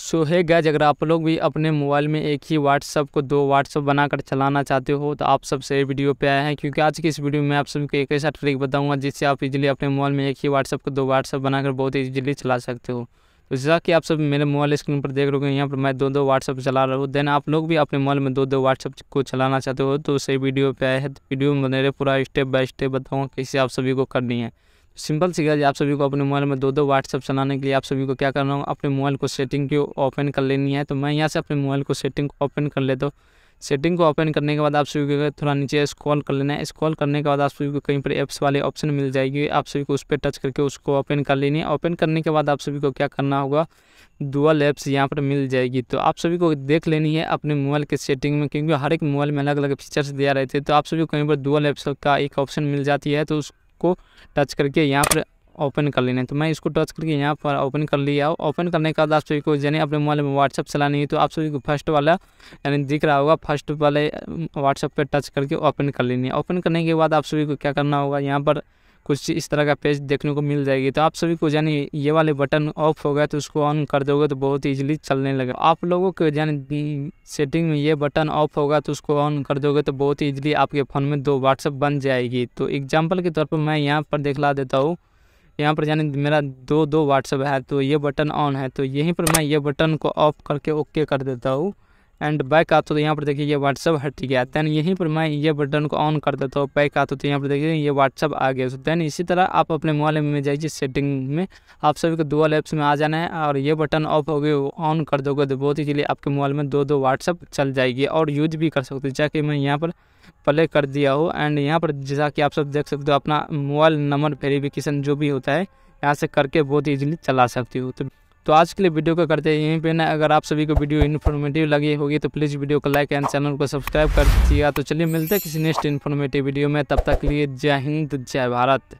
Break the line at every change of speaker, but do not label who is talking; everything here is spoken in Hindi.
सो है गैज अगर आप लोग भी अपने मोबाइल में एक ही व्हाट्सअप को दो व्हाट्सअप बनाकर चलाना चाहते हो तो आप सब सही वीडियो पे आए हैं क्योंकि आज की इस वीडियो में आप सबको एक ऐसा ट्रिक बताऊंगा जिससे आप इजीली अपने मोबाइल में एक ही व्हाट्सअप को दो व्हाट्सअप बनाकर बहुत इजीली चला सकते हो तो जैसा कि आप सब मेरे मोबाइल स्क्रीन पर देख रहे हो यहाँ पर मैं दो दो व्हाट्सअप चला रहा हूँ देन आप लोग भी अपने मोबाइल में दो दो व्हाट्सअप को चलाना चाहते हो तो सही वीडियो पे आए हैं तो वीडियो में मेरे पूरा स्टेप बाय स्टेप बताऊँगा कैसे आप सभी को करनी है सिंपल सी गल आप सभी को अपने मोबाइल में दो दो व्हाट्सअप चलाने के लिए आप सभी को क्या करना होगा अपने मोबाइल को सेटिंग की ओपन कर लेनी है तो मैं यहाँ से अपने मोबाइल को सेटिंग ओपन कर लेता हूँ सेटिंग को ओपन करने के बाद आप सभी को थोड़ा नीचे स्क्रॉल कर लेना है स्क्रॉल करने के बाद आप सभी को कहीं पर ऐप्स वाले ऑप्शन मिल जाएगी आप सभी को उस पर टच करके उसको ओपन कर लेनी है ओपन करने के बाद आप सभी को क्या करना होगा डुअल एप्स यहाँ पर मिल जाएगी तो आप सभी को देख लेनी है अपने मोबाइल के सेटिंग में क्योंकि हर एक मोबाइल में अलग अलग फीचर्स दिया रहते हैं तो आप सभी को कहीं पर डुअल एप्स का एक ऑप्शन मिल जाती है तो उस को टच करके यहाँ पर ओपन कर लेना है तो मैं इसको टच करके यहाँ पर ओपन कर लिया ओपन करने के बाद आप सभी को यानी अपने मोबाइल में व्हाट्सअप चलानी है तो आप सभी को फर्स्ट वाला यानी दिख रहा होगा फर्स्ट वाले व्हाट्सअप पर टच करके ओपन कर लेनी है ओपन करने के बाद आप सभी को क्या करना होगा यहाँ पर कुछ इस तरह का पेज देखने को मिल जाएगी तो आप सभी को यानी ये वाले बटन ऑफ हो गया तो उसको ऑन कर दोगे तो बहुत ईजिली चलने लगेगा आप लोगों को यानी सेटिंग में ये बटन ऑफ होगा तो उसको ऑन कर दोगे तो बहुत ईजिली आपके फ़ोन में दो व्हाट्सअप बन जाएगी तो एग्जाम्पल के तौर पर मैं यहाँ पर दिखला देता हूँ यहाँ पर यानी मेरा दो दो व्हाट्सअप है तो ये बटन ऑन है तो यहीं पर मैं ये बटन को ऑफ करके ओके कर देता हूँ एंड बैक आता तो यहाँ पर देखिए ये व्हाट्सअप हट गया देन यहीं पर मैं ये बटन को ऑन कर देता हूँ बैक आता तो यहाँ पर देखिए ये व्हाट्सअप आ गया देन इसी तरह आप अपने मोबाइल में जाइए सेटिंग में आप सभी को दुअल ऐप्स में आ जाना है और ये बटन ऑफ हो गए ऑन कर दोगे तो बहुत ही आपके मोबाइल में दो दो व्हाट्सअप चल जाएगी और यूज भी कर सकते जैसे मैं यहाँ पर प्ले कर दिया हो एंड यहाँ पर जैसा कि आप सब देख सकते हो अपना मोबाइल नंबर वेरिफिकेशन जो भी होता है यहाँ से करके बहुत ईजिली चला सकती हो तो तो आज के लिए वीडियो को करते यहीं पे ना अगर आप सभी को वीडियो इन्फॉर्मेटिव लगी होगी तो प्लीज़ वीडियो को लाइक एंड चैनल को सब्सक्राइब कर दीजिएगा तो चलिए मिलते हैं किसी नेक्स्ट इन्फॉर्मेटिव वीडियो में तब तक लिए जय हिंद जय भारत